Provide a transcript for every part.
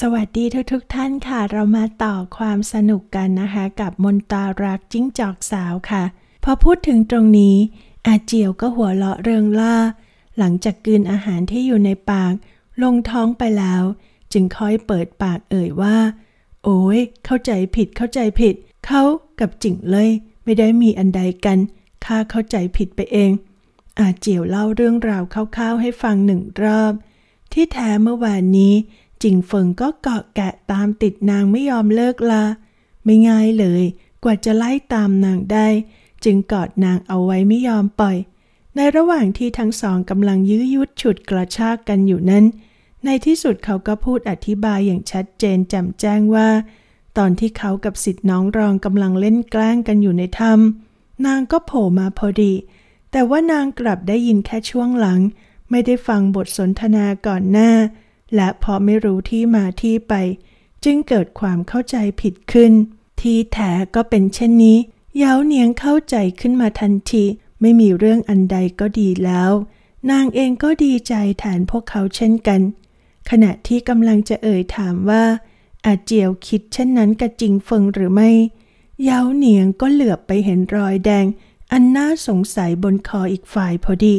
สวัสดีทุกๆทท่านค่ะเรามาต่อความสนุกกันนะคะกับมนตารักจิ้งจอกสาวค่ะ พอพูดถึงตรงนี้ อาเจียวก็หัวเราะเริงล่า หลังจากกินอาหารที่อยู่ในปาก ลงท้องไปแล้ว จึงค่อยเปิดปากเอ่ยว่า โอ้ยเข้าใจผิดเข้าใจผิด เขากับจิ่งเลย ไม่ได้มีอันใดกันข้าเข้าใจผิดไปเอง อาเจียวเล่าเรื่องราวคร่าวๆให้ฟังหนึ่งรอบ ที่แท้เมื่อวานนี้จิงเฟิงก็เกาะแกะตามติดนางไม่ยอมเลิกลาไม่ง่ายเลยกว่าจะไล่ตามนางได้ จึงกอดนางเอาไว้ไม่ยอมปล่อย ในระหว่างที่ทั้งสองกำลังยื้อยุดฉุดกระชากกันอยู่นั้น ในที่สุดเขาก็พูดอธิบายอย่างชัดเจนแจ่มแจ้งว่า ตอนที่เขากับสิทธิ์น้องรองกำลังเล่นแกล้งกันอยู่ในถ้ำนางก็โผล่มาพอดี แต่ว่านางกลับได้ยินแค่ช่วงหลัง ไม่ได้ฟังบทสนทนาก่อนหน้าและพอไม่รู้ที่มาที่ไป จึงเกิดความเข้าใจผิดขึ้น ที่แท้ก็เป็นเช่นนี้เย้าเนียงเข้าใจขึ้นมาทันที ไม่มีเรื่องอันใดก็ดีแล้ว นางเองก็ดีใจแทนพวกเขาเช่นกัน ขณะที่กำลังจะเอ่ยถามว่า อาเจียวคิดเช่นนั้นกับจริงเฟิงหรือไม่เย้าเหนียงก็เหลือบไปเห็นรอยแดง อันน่าสงสัยบนคออีกฝ่ายพอดี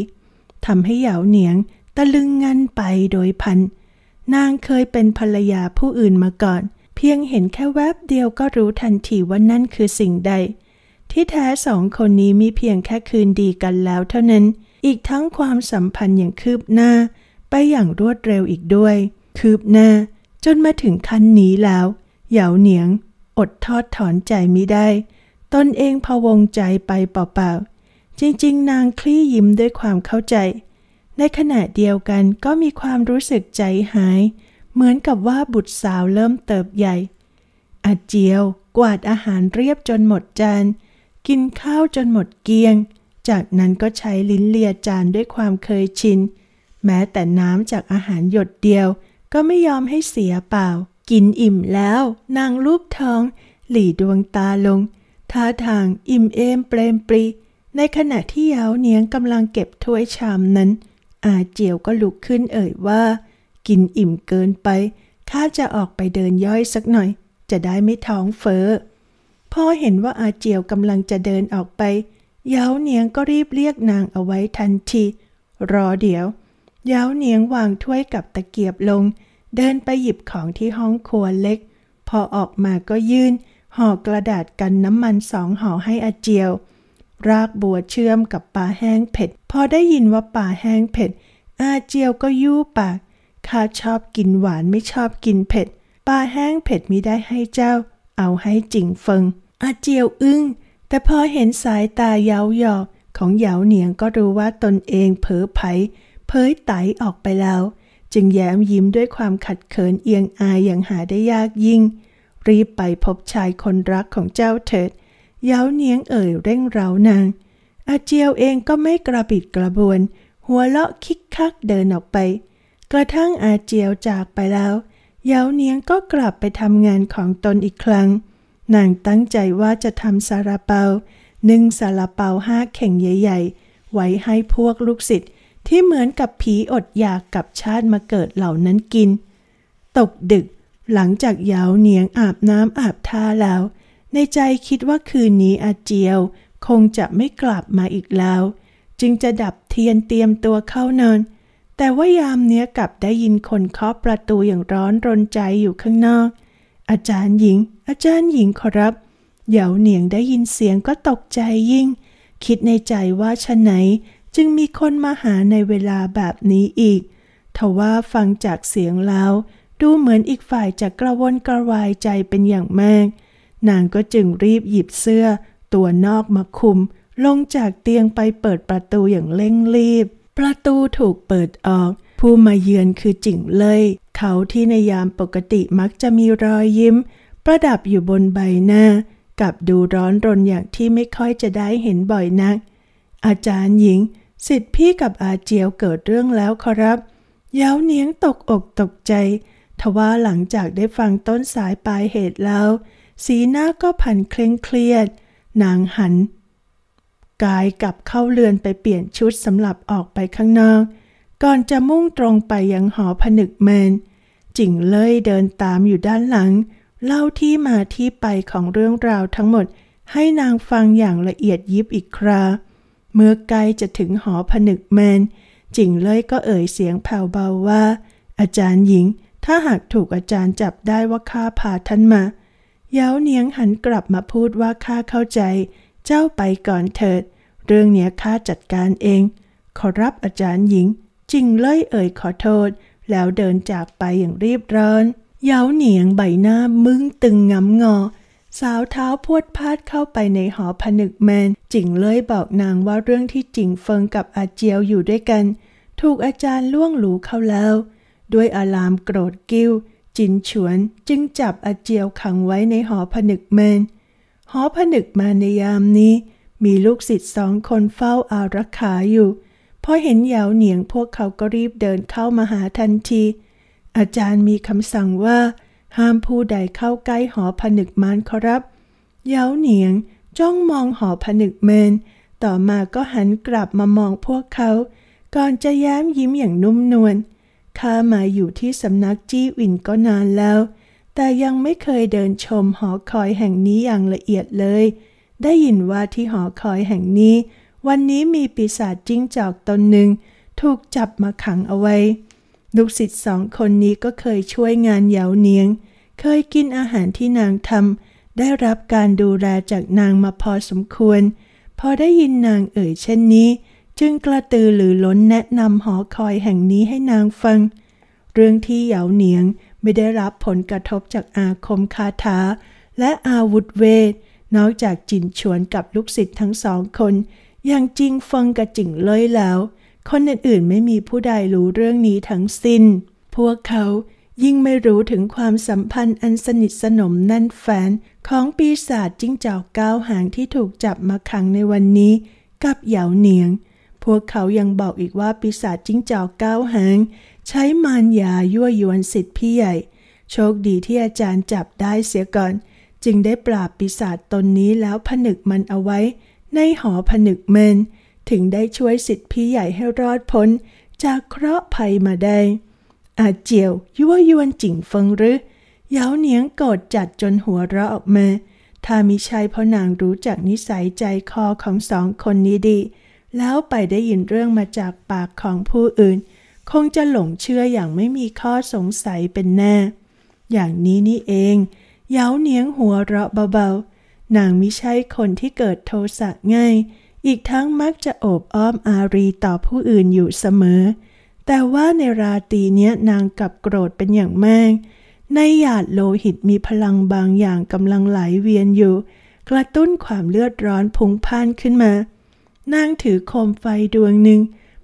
ทำให้เย้าเหนียงตะลึงงันไปโดยพันนางเคยเป็นภรรยาผู้อื่นมาก่อน เพียงเห็นแค่แวบเดียวก็รู้ทันทีว่านั่นคือสิ่งใด ที่แท้สองคนนี้มีเพียงแค่คืนดีกันแล้วเท่านั้น อีกทั้งความสัมพันธ์อย่างคืบหน้า ไปอย่างรวดเร็วอีกด้วย คืบหน้าจนมาถึงขั้นนี้แล้ว เหยาเหนียง อดทอดถอนใจไม่ได้ตนเองพะวงใจไปเปล่าๆจริงๆ นางคลี่ยิ้มด้วยความเข้าใจในขณะเดียวกันก็มีความรู้สึกใจหาย เหมือนกับว่าบุตรสาวเริ่มเติบใหญ่อาเจียวกวาดอาหารเรียบจนหมดจานกินข้าวจนหมดเกียง จากนั้นก็ใช้ลิ้นเลียจานด้วยความเคยชินแม้แต่น้ำจากอาหารหยดเดียวก็ไม่ยอมให้เสียเปล่า กินอิ่มแล้ว นางรูปท้อง หลี่ดวงตาลงท่าทางอิ่มเอมเปรมปรีในขณะที่เย้าเนียงกำลังเก็บถ้วยชามนั้นอาเจียวก็ลุกขึ้นเอ่ยว่ากินอิ่มเกินไป ข้าจะออกไปเดินย่อยสักหน่อยจะได้ไม่ท้องเฟ้อพ่อเห็นว่าอาเจียวกำลังจะเดินออกไปเย้าเนียงก็รีบเรียกนางเอาไว้ทันที รอเดี๋ยวเย้าเนียงวางถ้วยกับตะเกียบลง เดินไปหยิบของที่ห้องครัวเล็ก พอออกมาก็ยื่นห่อกระดาษกันน้ำมันสองห่อให้อาเจียวรากบัวเชื่อมกับปลาแห้งเผ็ดพอได้ยินว่าปลาแห้งเผ็ด อาเจียวก็ยู่ปากข้าชอบกินหวานไม่ชอบกินเผ็ด ปลาแห้งเผ็ดมิได้ให้เจ้า เอาให้จิงเฟิงอาเจียวอึง้งแต่พอเห็นสายตาเยาหยอกของเหยาเหนียงก็รู้ว่าตนเองเผลอไผเผยไตออกไปแล้ว จึงแย้มยิ้มด้วยความขัดเขินเอียงอายอย่างหาได้ยากยิ่ง รีบไปพบชายคนรักของเจ้าเถิดเย้าเนียงเอ่ยเร่งเร้านาง อาเจียวเองก็ไม่กระปิดกระบวน หัวเลาะคิกคักเดินออกไป กระทั่งอาเจียวจากไปแล้วเย้าเนียงก็กลับไปทำงานของตนอีกครั้ง นางตั้งใจว่าจะทำซาลาเปาหนึ่งซาลาเปาห้าเข่งใหญ่ๆ ไว้ให้พวกลูกศิษย์ที่เหมือนกับผีอดอยากกับชาติมาเกิดเหล่านั้นกิน ตกดึกหลังจากเยาวเนียงอาบน้ำอาบท่าแล้วในใจคิดว่าคืนนี้อาเจียวคงจะไม่กลับมาอีกแล้ว จึงจะดับเทียนเตรียมตัวเข้านอน แต่ว่ายามเนี้ยกลับได้ยินคนเคาะประตูอย่างร้อนรนใจอยู่ข้างนอก อาจารย์หญิงอาจารย์หญิงขอรับ เหยาเหนียงได้ยินเสียงก็ตกใจยิ่ง คิดในใจว่าชะไหน จึงมีคนมาหาในเวลาแบบนี้อีกทว่าฟังจากเสียงแล้ว ดูเหมือนอีกฝ่ายจะกระวนกระวายใจเป็นอย่างมากนางก็จึงรีบหยิบเสื้อ ตัวนอกมาคุม ลงจากเตียงไปเปิดประตูอย่างเร่งรีบ ประตูถูกเปิดออก ผู้มาเยือนคือจิ๋งเลย เขาที่ในยามปกติมักจะมีรอยยิ้ม ประดับอยู่บนใบหน้า กับดูร้อนรนอย่างที่ไม่ค่อยจะได้เห็นบ่อยนัก อาจารย์หญิง สิทธิพี่กับอาเจียวเกิดเรื่องแล้วครับเย้าเนียงตกอกตกใจทว่าหลังจากได้ฟังต้นสายปลายเหตุแล้วสีหน้าก็ผันเคร่งเครียด นางหัน กายกลับเข้าเรือนไปเปลี่ยนชุดสำหรับออกไปข้างนอก ก่อนจะมุ่งตรงไปยังหอผนึกแมน จิงเลยเดินตามอยู่ด้านหลัง เล่าที่มาที่ไปของเรื่องราวทั้งหมดให้นางฟังอย่างละเอียดยิบอีกครา เมื่อไกลจะถึงหอผนึกแมน จิงเลยก็เอ่ยเสียงแผ่วเบาว่า อาจารย์หญิง ถ้าหากถูกอาจารย์จับได้ว่าข้าพาท่านมาเย้าเนียงหันกลับมาพูดว่าข้าเข้าใจ เจ้าไปก่อนเถิด เรื่องเนี้ยข้าจัดการเอง ขอรับอาจารย์หญิงจริงเล่ยเอ่ยขอโทษ แล้วเดินจากไปอย่างรีบร้อน เย้าเหนียงใบหน้ามึงตึงงำงอ สาวเท้าพวดพาดเข้าไปในหอผนึกแมน จิงเลยบอกนางว่าเรื่องที่จิงเฟิงกับอาเจียวอยู่ด้วยกัน ถูกอาจารย์ล่วงหลูเข้าแล้ว ด้วยอารามโกรธกิ้วจินฉวนจึงจับอาเจียวขังไว้ในหอผนึกเมน หอผนึกมาในยามนี้มีลูกศิษย์สองคนเฝ้าอารักขาอยู่พอเห็นเหยาวเหนียงพวกเขาก็รีบเดินเข้ามาหาทันที อาจารย์มีคำสั่งว่า ห้ามผู้ใดเข้าใกล้หอผนึกมานครับเหยาวเหนียงจ้องมองหอผนึกเมน ต่อมาก็หันกลับมามองพวกเขา ก่อนจะแย้มยิ้มอย่างนุ่มนวลข้ามาอยู่ที่สำนักจี้วินก็นานแล้ว แต่ยังไม่เคยเดินชมหอคอยแห่งนี้อย่างละเอียดเลย ได้ยินว่าที่หอคอยแห่งนี้ วันนี้มีปีศาจจิ้งจอกตนหนึ่งถูกจับมาขังเอาไว้ ลูกศิษย์สองคนนี้ก็เคยช่วยงานเหยาเนียง เคยกินอาหารที่นางทำได้รับการดูแลจากนางมาพอสมควร พอได้ยินนางเอ่ยเช่นนี้จึงกระตือหรือล้นแนะนำหอคอยแห่งนี้ให้นางฟัง เรื่องที่เหยาเหนียงไม่ได้รับผลกระทบจากอาคมคาถาและอาวุธเวทนอกจากจินชวนกับลูกศิษย์ทั้งสองคน อย่างจริงฟังกับจิงเลยแล้ว คนอื่นๆไม่มีผู้ใดรู้เรื่องนี้ทั้งสิน้น พวกเขายิ่งไม่รู้ถึงความสัมพันธ์อันสนิทสนมแน่นแฟน ของปีศาจจิ้งจอกก้าวหางที่ถูกจับมาขังในวันนี้ กับเหยาเหนียงพวกเขายังบอกอีกว่าปีศาจจิ้งจอกเก้าหางใช้มารยายั่วยวนสิทธิ์พี่ใหญ่ โชคดีที่อาจารย์จับได้เสียก่อน จึงได้ปราบปีศาจตนนี้แล้วผนึกมันเอาไว้ ในหอผนึกเมนถึงได้ช่วยสิทธิ์พี่ใหญ่ให้รอดพ้นจากเคราะห์ภัยมาได้ อาเจียวยั่วยวนจิ่งฟงหรือเย้าเนียงโกรธจัดจนหัวเราะออกมา ถ้ามิใช่เพราะนางรู้จักนิสัยใจคอของสองคนนี้ดีแล้วไปได้ยินเรื่องมาจากปากของผู้อื่น คงจะหลงเชื่ออย่างไม่มีข้อสงสัยเป็นแน่ อย่างนี้นี่เองเย้าเนียงหัวเราะเบาๆ นางมิใช่คนที่เกิดโทสะง่าย อีกทั้งมักจะโอบอ้อมอารีต่อผู้อื่นอยู่เสมอ แต่ว่าในราตรีเนี้ยนางกลับโกรธเป็นอย่างมาก ในหยาดโลหิตมีพลังบางอย่างกำลังไหลเวียนอยู่ กระตุ้นความเลือดร้อนพุ่งพ่านขึ้นมานางถือโคมไฟดวงหนึ่ง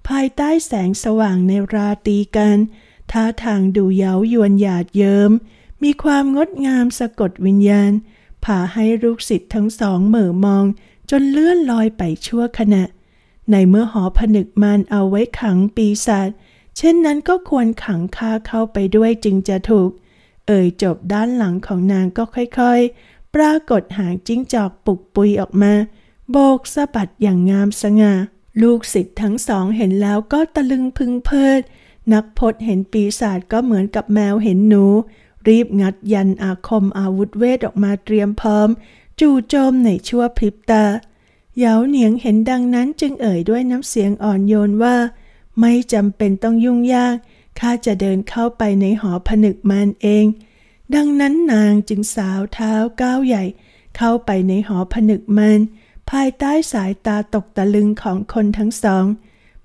ภายใต้แสงสว่างในราตรีกันท่าทางดูเย้ายวนหยาดเยิม้มมีความงดงามสะกดวิญญาณ ผ่าให้ลูกศิษย์ทั้งสองเหม่อมอง จนเลื่อนลอยไปชั่วขณะ ในเมื่อหอผนึกมันเอาไว้ขังปีศาจเช่นนั้นก็ควรขังข้าเข้าไปด้วยจึงจะถูก เอ่ยจบด้านหลังของนางก็ค่อยๆ ปรากฏหางจิ้งจอกปุกปุยออกมาโบกสะบัดอย่างงามสง่า ลูกศิษย์ทั้งสองเห็นแล้วก็ตะลึงพึงเพลิด นักพจน์เห็นปีศาจก็เหมือนกับแมวเห็นหนู รีบงัดยันอาคมอาวุธเวทออกมาเตรียมพร้อม จู่โจมในชั่วพริบตา เหยาเหนียงเห็นดังนั้นจึงเอ่ยด้วยน้ำเสียงอ่อนโยนว่า ไม่จำเป็นต้องยุ่งยากข้าจะเดินเข้าไปในหอผนึกมันเอง ดังนั้นนางจึงสาวเท้าก้าวใหญ่ เข้าไปในหอผนึกมันภายใต้สายตาตกตะลึงของคนทั้งสอง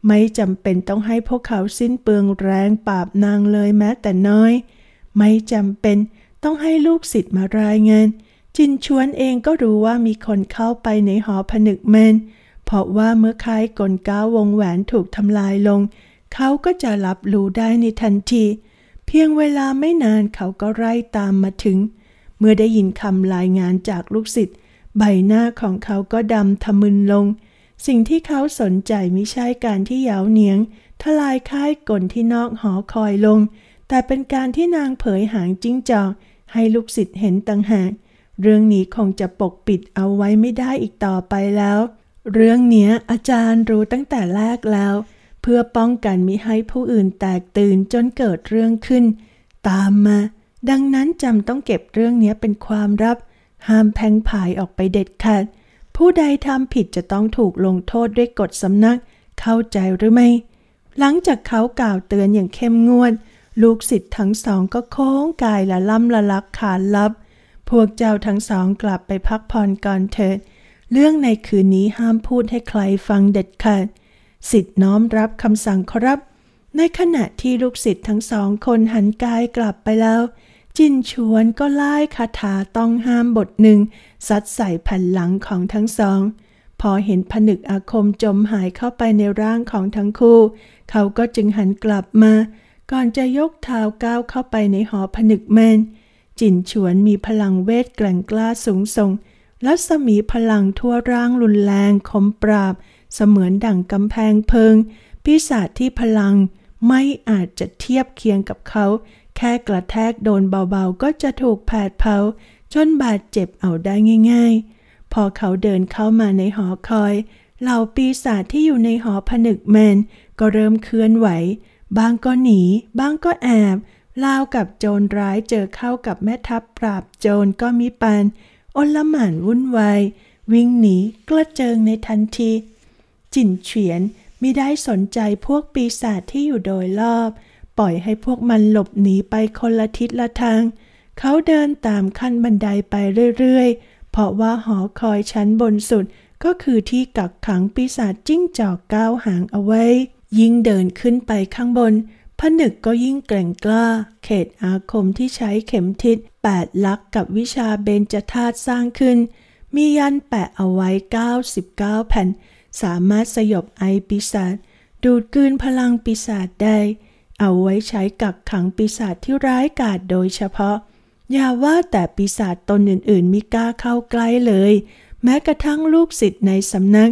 ไม่จำเป็นต้องให้พวกเขาสิ้นเปลืองแรงปราบนางเลยแม้แต่น้อย ไม่จำเป็นต้องให้ลูกศิษย์มารายงานจินชวนเองก็รู้ว่ามีคนเข้าไปในหอผนึกเมนเพราะว่าเมื่อคล้ายกลก้าววงแหวนถูกทำลายลง เขาก็จะรับรู้ได้ในทันที เพียงเวลาไม่นานเขาก็ไล่ตามมาถึง เมื่อได้ยินคำรายงานจากลูกศิษย์ใบหน้าของเขาก็ดำทะมึนลง สิ่งที่เขาสนใจไม่ใช่การที่เหยาเนียง ทลายค่ายกลที่นอกหอคอยลง แต่เป็นการที่นางเผยหางจิ้งจอก ให้ลูกศิษย์เห็นต่างหากเรื่องนี้คงจะปกปิดเอาไว้ไม่ได้อีกต่อไปแล้ว เรื่องเนี้ยอาจารย์รู้ตั้งแต่แรกแล้ว เพื่อป้องกันมิให้ผู้อื่นแตกตื่นจนเกิดเรื่องขึ้น ตามมา ดังนั้นจำต้องเก็บเรื่องนี้เป็นความลับห้ามแพงผายออกไปเด็ดขาด ผู้ใดทำผิดจะต้องถูกลงโทษด้วยกฎสำนัก เข้าใจหรือไม่ หลังจากเขากล่าวเตือนอย่างเข้มงวด ลูกศิษย์ทั้งสองก็โค้งกายละล่ำละลักขานลับ พวกเจ้าทั้งสองกลับไปพักผ่อนก่อนเถิด เรื่องในคืนนี้ห้ามพูดให้ใครฟังเด็ดขาดสิทธิ์น้อมรับคำสั่งครับ ในขณะที่ลูกศิษย์ทั้งสองคนหันกายกลับไปแล้วจินชวนก็ไล่คาถาต้องห้ามบทหนึ่งซัดใส่แผ่นหลังของทั้งสองพอเห็นผนึกอาคมจมหายเข้าไปในร่างของทั้งคู่เขาก็จึงหันกลับมาก่อนจะยกเท้าก้าวเข้าไปในหอผนึกแมนจินชวนมีพลังเวทแกร่งกล้าสูงส่งรัศมีพลังทั่วร่างรุนแรงคมปราบเสมือนดั่งกำแพงเพิงปีศาจที่พลังไม่อาจจะเทียบเคียงกับเขาแค่กระแทกโดนเบาๆก็จะถูกแผดเผา จนบาดเจ็บเอาได้ง่ายๆ พอเขาเดินเข้ามาในหอคอย เหล่าปีศาจที่อยู่ในหอผนึกแมนก็เริ่มเคลื่อนไหวบางก็หนีบางก็แอบลาวกับโจรร้ายเจอเข้ากับแม่ทัพปราบ โจรก็มีปัน อลหม่านวุ่นวายวิ่งหนีกระเจิงในทันที จินเฉียนมิได้สนใจพวกปีศาจที่อยู่โดยรอบปล่อยให้พวกมันหลบหนีไปคนละทิศละทาง เขาเดินตามขั้นบันไดไปเรื่อย ๆ เพราะว่าหอคอยชั้นบนสุดก็คือที่กักขังปีศาจจิ้งจอกก้าวหางเอาไว้ ยิ่งเดินขึ้นไปข้างบน ผนึกก็ยิ่งแกร่งกล้า เขตอาคมที่ใช้เข็มทิศแปดลักกับวิชาเบญจธาตุสร้างขึ้น มียันแปะเอาไว้99 แผ่น สามารถสยบไอปีศาจดูดกืนพลังปีศาจได้เอาไว้ใช้กักขังปีศาจที่ร้ายกาจโดยเฉพาะ อย่าว่าแต่ปีศาจตนอื่นๆ มิกล้าเข้าใกล้เลย แม้กระทั่งลูกศิษย์ในสำนัก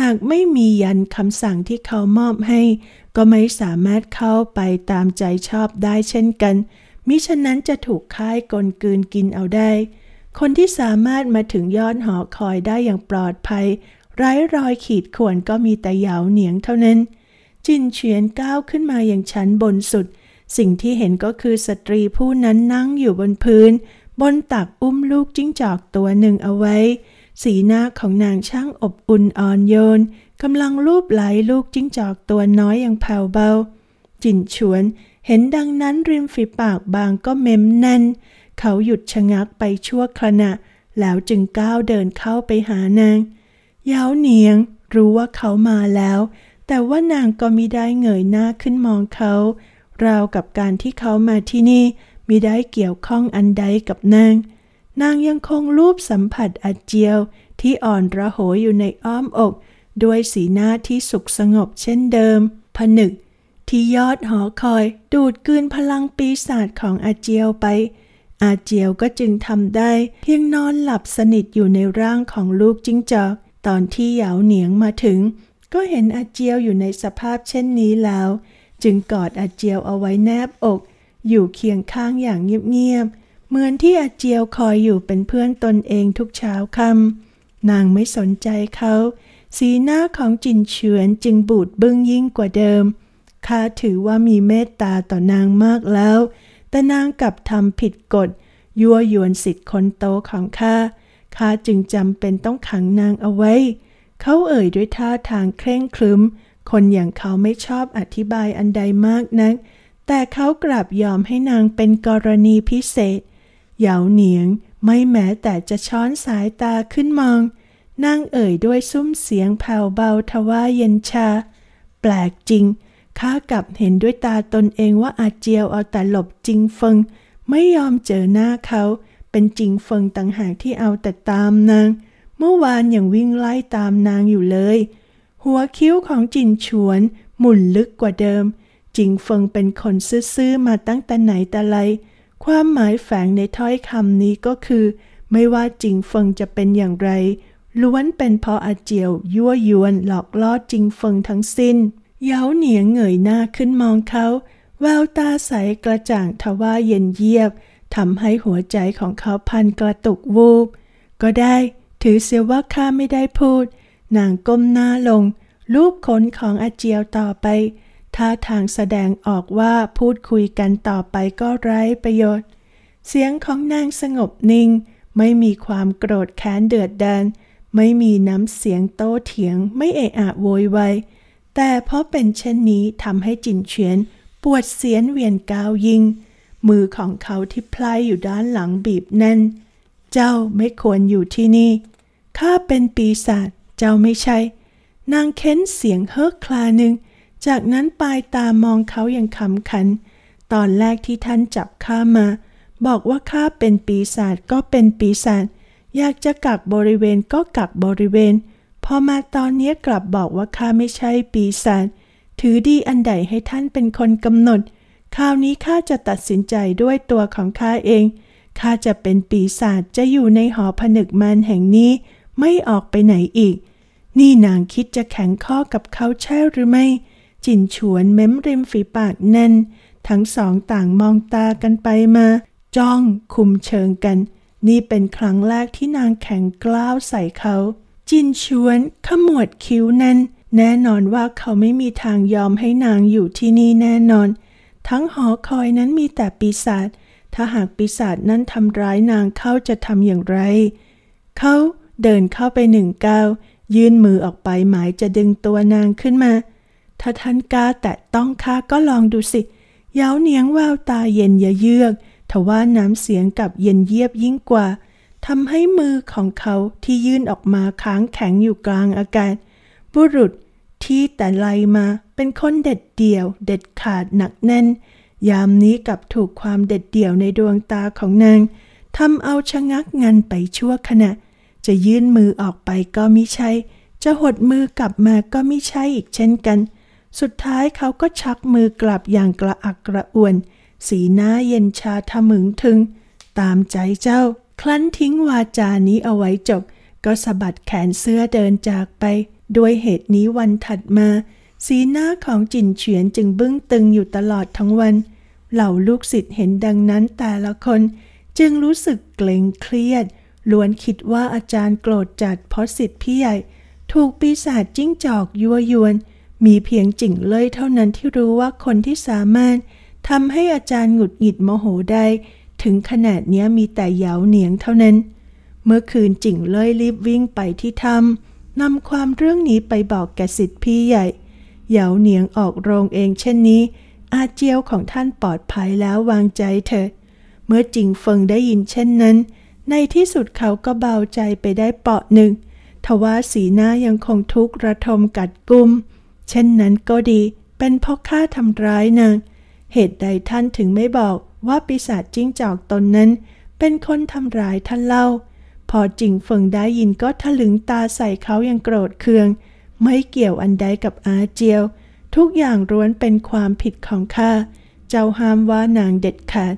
หากไม่มียันคำสั่งที่เขามอบให้ ก็ไม่สามารถเข้าไปตามใจชอบได้เช่นกัน มิฉะนั้นจะถูกค่ายกลืนกินเอาได้ คนที่สามารถมาถึงยอดหอคอยได้อย่างปลอดภัยไร้รอยขีดข่วนก็มีแต่เหยาเหนียงเท่านั้นจินเฉียนก้าวขึ้นมาอย่างชั้นบนสุด สิ่งที่เห็นก็คือสตรีผู้นั้นนั่งอยู่บนพื้น บนตักอุ้มลูกจิ้งจอกตัวหนึ่งเอาไว้ สีหน้าของนางช่างอบอุ่นอ่อนโยน กำลังลูบไหลลูกจิ้งจอกตัวน้อยอย่างแผ่วเบา จินฉวนเห็นดังนั้นริมฝีปากบางก็เม้มแน่น เขาหยุดชะงักไปชั่วขณะแล้วจึงก้าวเดินเข้าไปหานางเย้าเนียงรู้ว่าเขามาแล้วแต่ว่านางก็มิได้เงยหน้าขึ้นมองเขา ราวกับการที่เขามาที่นี่มิได้เกี่ยวข้องอันใดกับนาง นางยังคงรูปสัมผัสอาเจียวที่อ่อนระโหยอยู่ในอ้อมอก ด้วยสีหน้าที่สุขสงบเช่นเดิม ผนึก ที่ยอดหอคอยดูดกืนพลังปีศาจของอาเจียวไป อาเจียวก็จึงทำได้เพียงนอนหลับสนิทอยู่ในร่างของลูกจิ้งจอกตอนที่เหยาเหนียงมาถึงก็เห็นอาเจียวอยู่ในสภาพเช่นนี้แล้ว จึงกอดอาเจียวเอาไว้แนบอกอยู่เคียงข้างอย่างเงียบๆ เหมือนที่อาเจียวคอยอยู่เป็นเพื่อนตนเองทุกเช้าค่ำนางไม่สนใจเขา สีหน้าของจินเฉือนจึงบูดบึ้งยิ่งกว่าเดิมข้าถือว่ามีเมตตาต่อนางมากแล้วแต่นางกลับทำผิดกฎยั่วยวนสิทธิ์คนโตของข้าข้าจึงจำเป็นต้องขังนางเอาไว้เขาเอ่ยด้วยท่าทางเคร่งครึมคนอย่างเขาไม่ชอบอธิบายอันใดมากนัก แต่เขากลับยอมให้นางเป็นกรณีพิเศษ เหยาเหนียงไม่แม้แต่จะช้อนสายตาขึ้นมอง นั่งเอ่ยด้วยซุ้มเสียงแผ่วเบาทว่าเย็นชา แปลกจริง ข้ากลับเห็นด้วยตาตนเองว่าอาเจียวเอาแต่หลบจริงฟง ไม่ยอมเจอหน้าเขาเป็นจริงฟงต่างหากที่เอาแต่ตามนางเมื่อวานยังวิ่งไล่ตามนางอยู่เลย หัวคิ้วของจินชวน หมุนลึกกว่าเดิม จิงเฟิงเป็นคนซื่อมาตั้งแต่ไหนแต่ไร ความหมายแฝงในถ้อยคำนี้ก็คือ ไม่ว่าจิงเฟิงจะเป็นอย่างไร ล้วนเป็นพออาเจียวยั่วยวนหลอกล่อจิงเฟิงทั้งสิ้นเย้าเหนียงเงยหน้าขึ้นมองเขา แววตาใสกระจ่างทว่าเย็นเยียบ ทำให้หัวใจของเขาพันกระตุกวูบ ก็ได้ถือเสียว่าข้าไม่ได้พูด นางก้มหน้าลง รูปขนของอาเจียวต่อไปท่าทางแสดงออกว่าพูดคุยกันต่อไปก็ไร้ประโยชน์ เสียงของนางสงบนิ่งไม่มีความโกรธแค้นเดือดดานไม่มีน้ำเสียงโต้เถียงไม่เอะอะโวยวายแต่เพราะเป็นเช่นนี้ทำให้จินเฉียนปวดเสียนเวียนกาวยิง มือของเขาที่พลายอยู่ด้านหลังบีบแน่นเจ้าไม่ควรอยู่ที่นี่ข้าเป็นปีศาจ เจ้าไม่ใช่ นางเค้นเสียงเฮิกคลาหนึ่ง จากนั้นปลายตามองเขาอย่างขำขัน ตอนแรกที่ท่านจับข้ามา บอกว่าข้าเป็นปีศาจก็เป็นปีศาจอยากจะกักบริเวณก็กักบริเวณ พอมาตอนนี้กลับบอกว่าข้าไม่ใช่ปีศาจ ถือดีอันใดให้ท่านเป็นคนกำหนด คราวนี้ข้าจะตัดสินใจด้วยตัวของข้าเองข้าจะเป็นปีศาจจะอยู่ในหอผนึกมันแห่งนี้ ไม่ออกไปไหนอีก นี่นางคิดจะแข็งข้อกับเขาใช่หรือไม่ จินฉวนเม้มริมฝีปากแน่นทั้งสองต่างมองตากันไปมา จ้องคุมเชิงกัน นี่เป็นครั้งแรกที่นางแข็งกล้าวใส่เขาจินชวนขมวดคิ้วแน่นแน่นอนว่าเขาไม่มีทางยอมให้นางอยู่ที่นี่แน่นอน ทั้งหอคอยนั้นมีแต่ปีศาจถ้าหากปีศาจนั้นทำร้ายนางเขาจะทำอย่างไร เขาเดินเข้าไปหนึ่งก้าวยื่นมือออกไปหมายจะดึงตัวนางขึ้นมา ถ้าท่านกล้าแตะต้องข้าก็ลองดูสิเย้าเนียงแววตาเย็นยะเยือก ทว่าน้ำเสียงกับเย็นเยียบยิ่งกว่า ทำให้มือของเขาที่ยื่นออกมาค้างแข็งอยู่กลางอากาศบุรุษที่แต่ไลมาเป็นคนเด็ดเดี่ยวเด็ดขาดหนักแน่นยามนี้กับถูกความเด็ดเดี่ยวในดวงตาของนางทำเอาชะงักงันไปชั่วขณะ จะยื่นมือออกไปก็มิใช่ จะหดมือกลับมาก็มิใช่อีกเช่นกัน สุดท้ายเขาก็ชักมือกลับอย่างกระอักกระอ่วน สีหน้าเย็นชาทะมึงถึง ตามใจเจ้า คลั้นทิ้งวาจานี้เอาไว้จบก็สะบัดแขนเสื้อเดินจากไป ด้วยเหตุนี้วันถัดมาสีหน้าของจินเฉียนจึงบึ้งตึงอยู่ตลอดทั้งวัน เหล่าลูกศิษย์เห็นดังนั้นแต่ละคนจึงรู้สึกเกรงเครียด ล้วนคิดว่าอาจารย์โกรธจัดเพราะสิทธิ์พี่ใหญ่ถูกปีศาจจิ้งจอกยั่วยวนมีเพียงจิ่งเลยเท่านั้นที่รู้ว่าคนที่สามารถทำให้อาจารย์หงุดหงิดโมโหได้ถึงขนาดนี้มีแต่เหยาเหนียงเท่านั้น เมื่อคืนจิ่งเลยรีบวิ่งไปที่ถ้ำนำความเรื่องนี้ไปบอกแกสิทธิ์พี่ใหญ่เหยาเหนียงออกโรงเองเช่นนี้ อาเจียวของท่านปลอดภัยแล้ววางใจเถอะ เมื่อจิงเฟิงได้ยินเช่นนั้น ในที่สุดเขาก็เบาใจไปได้เปาะหนึ่ง ทว่าสีหน้ายังคงทุกข์ระทมกัดกุม เช่นนั้นก็ดีเป็นเพราะข้าทำร้ายนางเหตุใดท่านถึงไม่บอกว่าปีศาจจิ้งจอกตนนั้นเป็นคนทำร้ายท่านเล่า พอจิงเฟิงได้ยินก็ทะลึงตาใส่เขาอย่างโกรธเคืองไม่เกี่ยวอันใดกับอาเจียว ทุกอย่างร้วนเป็นความผิดของข้าเจ้าห้ามว่านางเด็ดขาด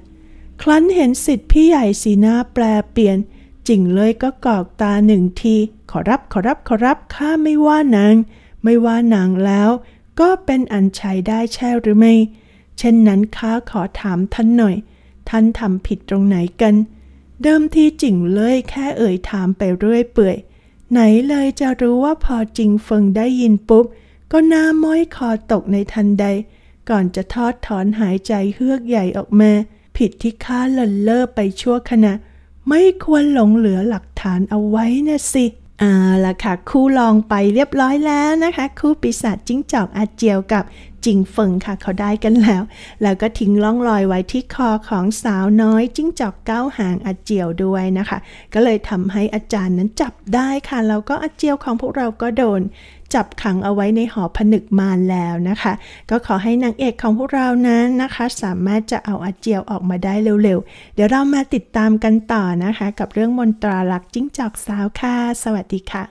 ครั้นเห็นสิทธิพี่ใหญ่สีหน้าแปลเปลี่ยนจิงเลยก็กอกตาหนึ่งที ขอรับขอรับขอรับข้าไม่ว่านาง ไม่ว่านางแล้ว ก็เป็นอันใช้ได้ใช่หรือไม่ เช่นนั้นข้าขอถามท่านหน่อย ท่านทำผิดตรงไหนกัน เดิมทีจิงเลยแค่เอ่ยถามไปเรื่อยเปื่อยไหนเลยจะรู้ว่าพอจิงเฟิงได้ยินปุ๊บ ก็น้าม้อยคอตกในทันใด ก่อนจะทอดถอนหายใจเฮือกใหญ่ออกมา ผิดที่ข้าหล่นเล่อไปชั่วขณะ ไม่ควรหลงเหลือหลักฐานเอาไว้นะสิเอาละค่ะ คู่ลองไปเรียบร้อยแล้วนะคะ คู่ปีศาจจิ้งจอกอาเจียวกับจิงเฟิงค่ะเขาได้กันแล้ว แล้วก็ทิ้งล่องรอยไว้ที่คอของสาวน้อยจิ้งจอกเก้าหางอาเจียวด้วยนะคะ ก็เลยทำให้อาจารย์นั้นจับได้ค่ะแล้วก็อาเจียวของพวกเราก็โดนจับขังเอาไว้ในหอผนึกมารแล้วนะคะ ก็ขอให้นางเอกของพวกเรานั้นนะคะ สามารถจะเอาอาเจียวออกมาได้เร็วๆ เดี๋ยวเรามาติดตามกันต่อนะคะ กับเรื่องมนตราลักจิ้งจอกสาวค่ะสวัสดีค่ะ